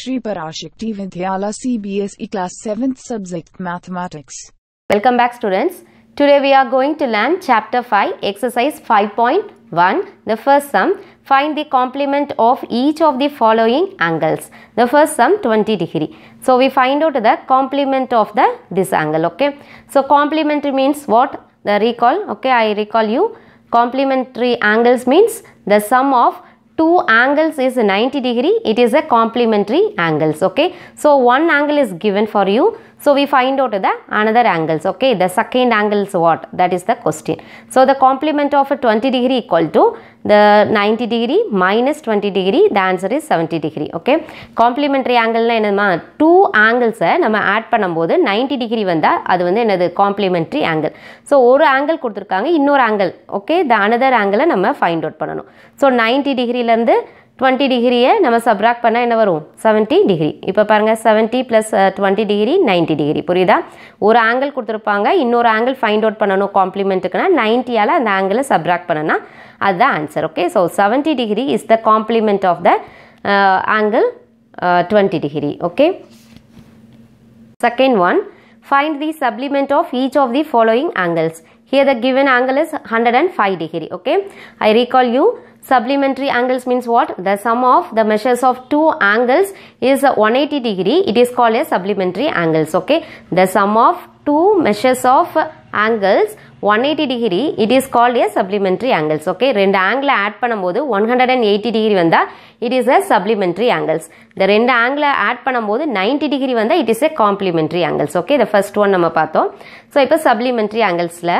Shri Parashakti Vidyala CBSE Class 7th Subject Mathematics. Welcome back students. Today we are going to learn Chapter 5 Exercise 5.1. The first sum find the complement of each of the following angles. The first sum 20 degree. So we find out the complement of the this angle okay. So complement means what? The recall okay I recall you complementary angles means the sum of two angles is 90 degree it is a complementary angles okay so one angle is given for you So we find out the another angles. Okay, the second angle is what? That is the question. So the complement of a 20 degree equal to the 90 degree minus 20 degree. The answer is 70 degree. Okay, complementary angle என்னமா two angles நம்ம add பண்ணும்போது 90 degree வந்தா அது வந்து என்னது complementary angle. So ஒரு angle கொடுத்துருக்காங்க இன்னொரு angle. Okay, the another angle நம்ம find out பண்ணணும். So 90 degree இருந்து டுவெண்ட்டி டிகிரியை நம்ம சப்ராக் பண்ணால் என்ன வரும் செவன்ட்டி டிகிரி இப்போ பாருங்கள் seventy plus twenty degree ninety degree புரியுதா ஒரு ஆங்கிள் கொடுத்துருப்பாங்க இன்னொரு ஆங்கிள் ஃபைண்ட் அவுட் பண்ணணும் காம்ப்ளிமெண்ட்டுக்குன்னா நைன்ட்டியால் அந்த ஆங்கிளை சப்ராக் பண்ணனா அதுதான் answer okay so seventy degree is the complement of the angle twenty degree okay second one supplement of each of the following angles here the given angle is hundred and five degree okay I recall you Supplementary angles means what? The sum of the measures of two angles is 180 degree. It is called as supplementary angles. Okay. The sum of two measures of angles 180 degree it is called as supplementary angles. Okay. ரெண்டு angle add பண்ணும்போது 180 degree வந்தா it is a supplementary angles இந்த ரெண்டு ஆங்கிளை add பண்ணும்போது ninety degree வந்தால் it is a complementary angles okay இதை first one நம்ம பார்த்தோம் ஸோ இப்போ சப்ளிமெண்ட்ரி ஆங்கிள்ஸில்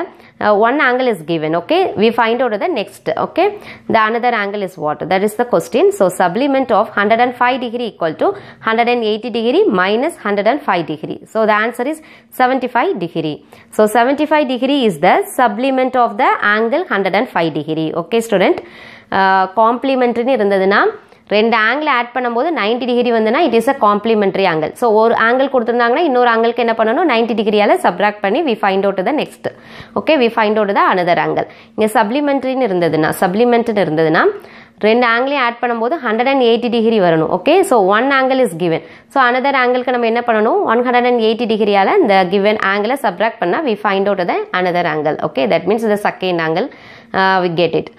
one angle is given okay we find out the next okay the another angle is what that is the question so supplement of hundred and five degree equal to hundred and eighty degree minus hundred and five degree so the answer is seventy five degree so seventy five degree is the supplement of the angle hundred and five degree okay student காம்ப்ளிமெண்ட்ரின்னு இருந்ததுன்னா ரெண்டு angle add பண்ணும்போது ninety degree வந்துன்னா it is a complementary angle so ஒரு angle கொடுத்துருந்தாங்கன்னா இன்னொரு ஆங்கிளுக்கு என்ன பண்ணணும் நைன்டி டிகிரியால் சப்ராக்ட் பண்ணி we find out the next okay we find out the another angle இங்கே சப்ளிமெண்ட்ரின்னு இருந்ததுன்னா சப்ளிமெண்ட்னு இருந்ததுன்னா ரெண்டு ஆங்கிளையும் ஆட் பண்ணும்போது ஹண்ட்ரட் அண்ட் எயிட்டி டிகிரி வரணும் okay so one angle is given so another ஆங்கிளுக்கு நம்ம என்ன பண்ணணும் ஒன் ஹண்ட்ரட் அண்ட் எயிட்டி டிகிரியால் இந்த கிவன் ஆங்கிளை சப்ராக்ட் பண்ணால் we find out the another angle okay that means the second angle we get it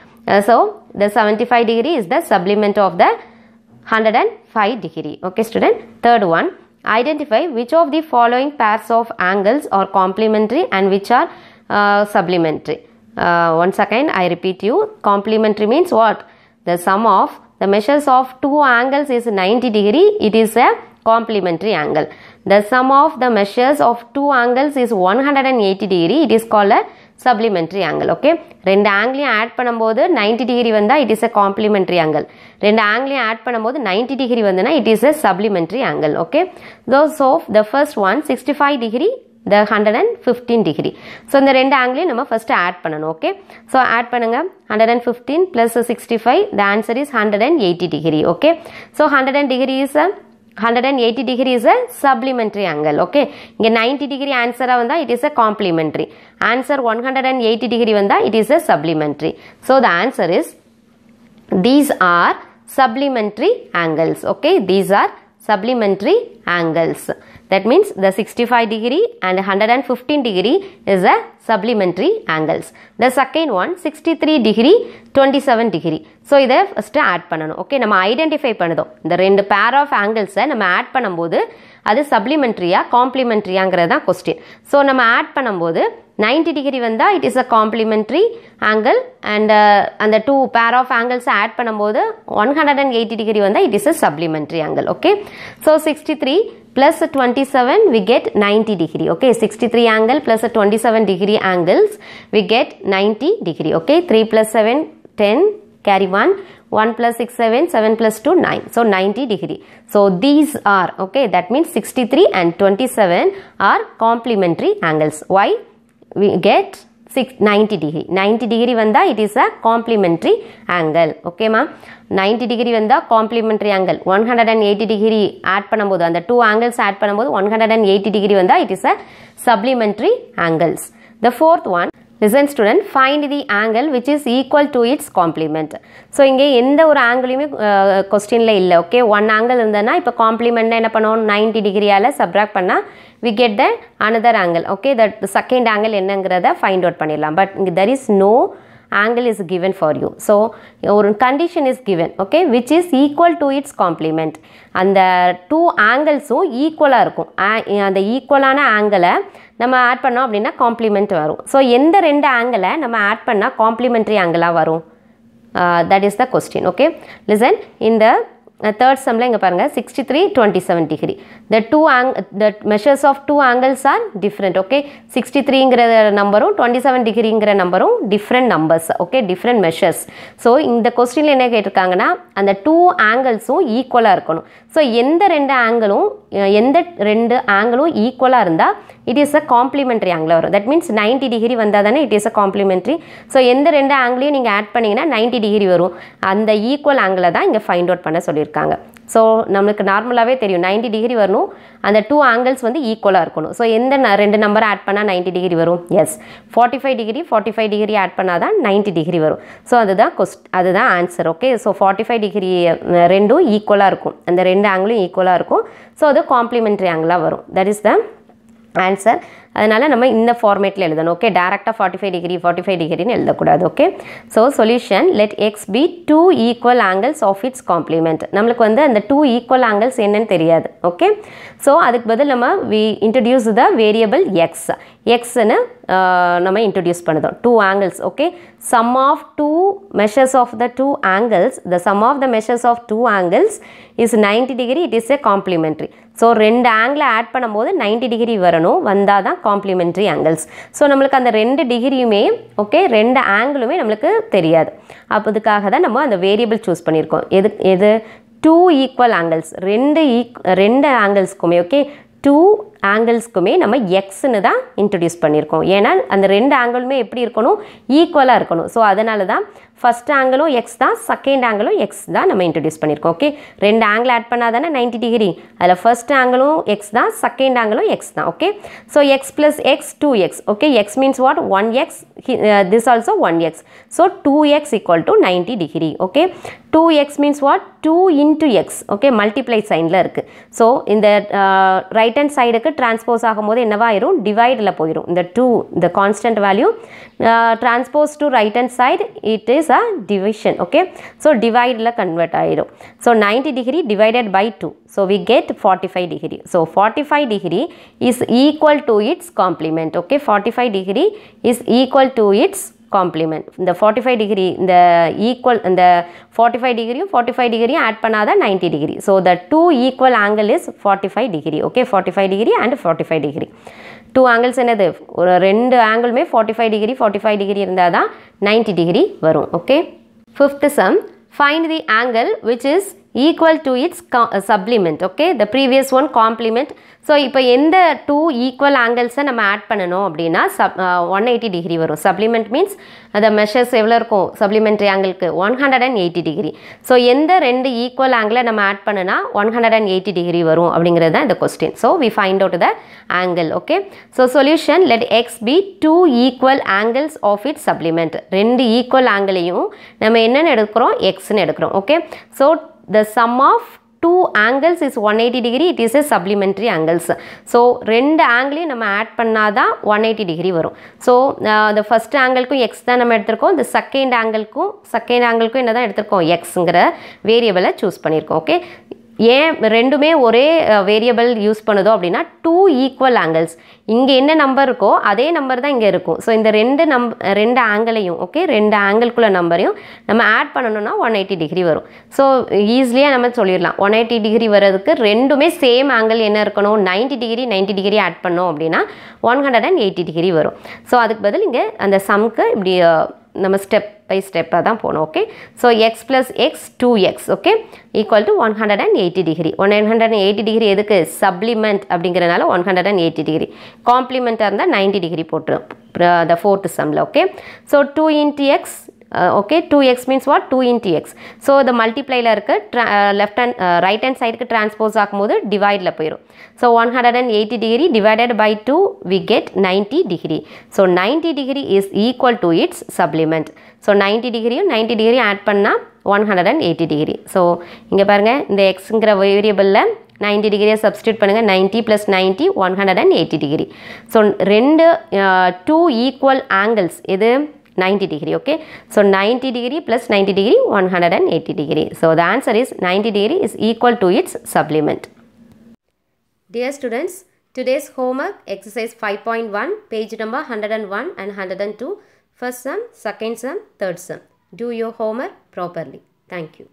so the 75 degree is the supplement of the 105 degree. Okay student. Third one, identify which of the following pairs of angles are complementary and which are uh, supplementary. Uh, once again, I repeat you, complementary means what? The sum of the measures of two angles is 90 degree. It is a complementary angle. The sum of the measures of two angles is 180 degree. It is called a supplementary angle okay ரெண்டு ஆங்கிளையும் add பண்ணும்போது ninety degree வந்தால் it is a complementary angle ரெண்டு ஆங்கிளையும் add பண்ணும்போது ninety degree வந்துனா it is a supplementary angle okay those of the first one sixty five degree the hundred and fifteen degree so இந்த ரெண்டு ஆங்கிளையும் நம்ம ஃபஸ்ட்டு ஆட் பண்ணணும் ஓகே ஸோ ஆட் பண்ணுங்கள் hundred and fifteen plus sixty five the answer is hundred and eighty degree okay so hundred and degree is a 180 degree is a supplementary angle okay 90 degree answer வந்தா it is a complementary answer 180 degree வந்தா it is a supplementary so the answer is these are supplementary angles okay these are supplementary angles that means the sixty five degree and hundred and fifteen degree is a supplementary angles the second one sixty three degree twenty seven degree so இதை first add பண்ணணும் okay நம்ம identify பண்ணுதோம் இந்த ரெண்டு பேர் of ஆங்கிள்ஸை நம்ம add பண்ணும்போது அது சப்ளிமெண்ட்ரியா காம்ப்ளிமெண்ட்ரியாங்கிறது தான் கொஸ்டின் ஸோ நம்ம ஆட் பண்ணும்போது நைன்டி டிகிரி வந்தால் it is a complementary angle and அந்த டூ பேர் ஆஃப் ஆங்கிள்ஸை ஆட் பண்ணும்போது one hundred and eighty degree வந்தால் it is a supplementary angle okay so sixty three plus 27 we get 90 degree okay 63 angle plus 27 degree angles we get 90 degree okay 3 plus 7 10 carry 1 1 plus 6 7 7 plus 2 9 so 90 degree so these are okay that means 63 and 27 are complementary angles why we get six ninety degree ninety degree வந்தால் it is a complementary angle ஓகேம்மா ninety degree வந்தால் complementary angle one hundred and eighty degree add பண்ணும்போது அந்த two angles add பண்ணும்போது one hundred and eighty degree வந்தால் it is a supplementary angles the fourth one listen student find the angle which is equal to its complement so இங்கே எந்த ஒரு ஆங்கிளையுமே கொஸ்டினில் இல்லை okay one angle இருந்ததுன்னா இப்போ காம்ப்ளிமெண்ட்னா என்ன பண்ணுவோம் நைன்டி டிகிரியால் சப்ராக் பண்ணால் we get the another angle okay that second angle என்னங்கிறத ஃபைண்ட் அவுட் பண்ணிடலாம் பட் இங்கே there is no angle is given for you so ஒரு condition is given okay which is equal to its complement அந்த two ஆங்கிள்ஸும் ஈக்குவலாக equal இருக்கும். அந்த ஈக்குவலான ஆங்கிளை நம்ம ஆட் பண்ணோம் அப்படின்னா காம்ப்ளிமெண்ட் வரும் ஸோ எந்த ரெண்டு ஆங்கிளை நம்ம ஆட் பண்ணால் காம்ப்ளிமெண்ட்ரி ஆங்கிளாக வரும் that is the question okay listen இந்த தேர்ட் சம்மில் இங்கே பாருங்கள் sixty three twenty seven degree the two ஆங் the measures of two angles are different okay sixty த்ரீங்கிற நம்பரும் டுவெண்ட்டி செவன் டிகிரிங்கிற நம்பரும் different numbers okay different measures so இந்த கொஸ்டினில் என்ன கேட்டிருக்காங்கன்னா அந்த டூ ஆங்கிள்ஸும் ஈக்குவலாக இருக்கணும் ஸோ எந்த ரெண்டு ஆங்கிளும் எந்த ரெண்டு ஆங்கிளும் ஈக்குவலாக இருந்தால் it is a complementary angle வரும் தட் மீன்ஸ் நைன்ட்டி டிகிரி வந்தால் தானே it is a complementary so எந்த ரெண்டு ஆங்கிளையும் நீங்கள் ஆட் பண்ணிங்கன்னா நைன்ட்டி டிகிரி வரும் அந்த ஈக்குவல் ஆங்கிளை தான் இங்கே ஃபைண்ட் அவுட் பண்ண சொல்லியிருக்காங்க ஸோ நம்மளுக்கு நார்மலாகவே தெரியும் நைன்ட்டி டிகிரி வரணும் அந்த டூ ஆங்கிள்ஸ் வந்து ஈக்குவலாக இருக்கணும் ஸோ எந்த ரெண்டு நம்பர் ஆட் பண்ணால் நைன்ட்டி டிகிரி வரும் yes forty five degree forty five degree add பண்ணால் தான் நைன்ட்டி டிகிரி வரும் ஸோ அதுதான் கொஸ்ட் அதுதான் answer okay so forty five degree ரெண்டும் ஈக்குவலாக இருக்கும் அந்த ரெண்டு ஆங்கிளும் ஈக்குவலாக இருக்கும் ஸோ அது காம்ப்ளிமெண்ட்ரி ஆங்கிளாக வரும் தட் இஸ் த ஆன்சர் அதனால் நம்ம இந்த ஃபார்மேட்டில் எழுதணும் ஓகே டேரெக்டாக forty five degree forty five டிகிரின்னு எழுதக்கூடாது okay so solution let x be two equal angles of its complement நம்மளுக்கு வந்து அந்த டூ ஈக்குவல் ஆங்கிள்ஸ் என்னன்னு தெரியாது ஓகே ஸோ அதுக்கு பதில் நம்ம we introduce the variable x எக்ஸ்னு நம்ம இன்ட்ரடியூஸ் பண்ணுதோம் two angles okay sum of two measures of the two angles the sum of the measures of two angles is ninety degree it is a complementary so ரெண்டு ஆங்கிளை add பண்ணும்போது ninety degree வரணும் வந்தால் தான் complimentary angles so நம்மளுக்கு அந்த ரெண்டு டிகிரியுமே okay ரெண்டு ஆங்கிளுமே நம்மளுக்கு தெரியாது அப்போ இதுக்காக தான் நம்ம அந்த வேரியபிள் சூஸ் பண்ணியிருக்கோம் எது எது டூ ஈக்குவல் ஆங்கிள்ஸ் ரெண்டு ஈக் ரெண்டு ஆங்கிள்ஸ்க்குமே ஓகே டூ ஆங்கிள்ஸ்க்குமே நம்ம எக்ஸ்னு தான் இன்ட்ரடியூஸ் பண்ணியிருக்கோம் ஏன்னா அந்த ரெண்டு ஆங்கிளுமே எப்படி இருக்கணும் ஈக்குவலாக இருக்கணும் ஸோ அதனால தான் ஃபஸ்ட் ஆங்கிளும் எக்ஸ் தான் செகண்ட் ஆங்கிளும் எக்ஸ் தான் நம்ம இன்ட்ரடியூஸ் பண்ணியிருக்கோம் ஓகே ரெண்டு ஆங்கிள் ஆட் பண்ணால் தானே நைன்டி டிகிரி அதில் ஃபஸ்ட் ஆங்கிளும் எக்ஸ் தான் செகண்ட் ஆங்கிளும் எக்ஸ் தான் okay so x plus x two x okay x means what one x this also one x so two x equal to ninety degree okay two x means what two into x okay multiply சைனில் இருக்குது so இந்த right hand சைடுக்கு transpose ஆகும்போது என்னவாயிரும் டிவைடில் போயிடும் இந்த two இந்த constant value transpose to right hand side it is division. Okay. So divide la convert aero. So 90 degree divided by 2. So we get 45 degree. So 45 degree is equal to its complement. Okay. 45 degree is equal to its complement. The 45 degree the equal and the 45 degree 45 degree add panada 90 degree. So the two equal angle is 45 degree. Okay. 45 degree and 45 degree. Two angles என்னது ஒரு ரெண்டு ஆங்கிளுமே forty five degree forty five degree இருந்தால் தான் ninety degree வரும் okay fifth sum find the angle which is equal to its uh, supplement okay the previous one complement so இப்போ எந்த two equal ஆங்கிள்ஸை நம்ம ஆட் பண்ணணும் அப்படின்னா சப் ஒன் எயிட்டி டிகிரி வரும் சப்ளிமெண்ட் மீன்ஸ் அந்த மெஷர்ஸ் எவ்வளோ இருக்கும் சப்ளிமெண்ட்ரி ஆங்கிளுக்கு one hundred and eighty degree so எந்த ரெண்டு ஈக்குவல் ஆங்கிளை நம்ம ஆட் பண்ணுனா one hundred and eighty degree வரும் அப்படிங்கிறது தான் இந்த question so we find out the angle okay so solution let x be two equal angles of it supplement ரெண்டு ஈக்குவல் ஆங்கிளையும் நம்ம என்னென்னு எடுக்கிறோம் எக்ஸ்ன்னு எடுக்கிறோம் okay so the sum of two angles is one eighty degree it is a supplementary angles so ரெண்டு ஆங்கிளையும் நம்ம add பண்ணால் தான் ஒன் எயிட்டி டிகிரி வரும் ஸோ இந்த ஃபஸ்ட் ஆங்கிள்க்கும் எக்ஸ் தான் நம்ம எடுத்திருக்கோம் இந்த செகண்ட் ஆங்கிள்க்கும் செகண்ட் ஆங்கிள்க்கும் என்ன தான் எடுத்திருக்கோம் எக்ஸுங்கிற வேரியபிளை சூஸ் பண்ணியிருக்கோம் ஓகே ஏன் ரெண்டுமே ஒரே வேரியபிள் யூஸ் பண்ணுதோ அப்படின்னா டூ ஈக்குவல் ஆங்கிள்ஸ் இங்கே என்ன நம்பர் இருக்கோ அதே நம்பர் தான் இங்கே இருக்கும் ஸோ இந்த ரெண்டு நம் ரெண்டு ஆங்கிளையும் ஓகே ரெண்டு ஆங்கிள்குள்ள நம்பரையும் நம்ம ஆட் பண்ணணும்னா ஒன் எயிட்டி டிகிரி வரும் ஸோ ஈஸிலியாக நம்ம சொல்லிடலாம் ஒன் எயிட்டி டிகிரி வர்றதுக்கு ரெண்டுமே சேம் ஆங்கிள் என்ன இருக்கணும் ninety degree ninety degree add பண்ணோம் அப்படின்னா one hundred and eighty degree வரும் ஸோ அதுக்கு பதில் இங்கே அந்த சம்க்கு இப்படி நம்ம ஸ்டெப் பை ஸ்டெப்பாக தான் போனோம் okay so x plus x two x okay equal to one hundred and eighty degree one hundred and eighty degree எதுக்கு சப்ளிமெண்ட் அப்படிங்கிறனால one hundred and eighty degree காம்ப்ளிமெண்ட்டாக இருந்தால் நைன்ட்டி டிகிரி போட்டுரும் த ஃபோர்த்து சம்மில் okay so two into x okay two x means what two into x so இந்த மல்டிப்ளையில் இருக்க left hand right hand சைடுக்கு டிரான்ஸ்போஸ் ஆகும்போது டிவைடில் போயிடும் so one hundred and eighty degree divided by two we get ninety degree so ninety degree is equal to its supplement so ninety டிகிரியும் ninety degree add பண்ணால் one hundred and eighty degree so இங்கே பாருங்கள் இந்த எக்ஸுங்கிற வேரியபிளில் ninety டிகிரியை substitute பண்ணுங்கள் ninety plus ninety one hundred and eighty degree so ரெண்டு டூ ஈக்குவல் ஆங்கிள்ஸ் எது 90 degree okay so 90 degree plus 90 degree 180 degree so the answer is 90 degree is equal to its supplement dear students today's homework exercise 5.1 page number 101 and 102 first sum second sum third sum do your homework properly thank you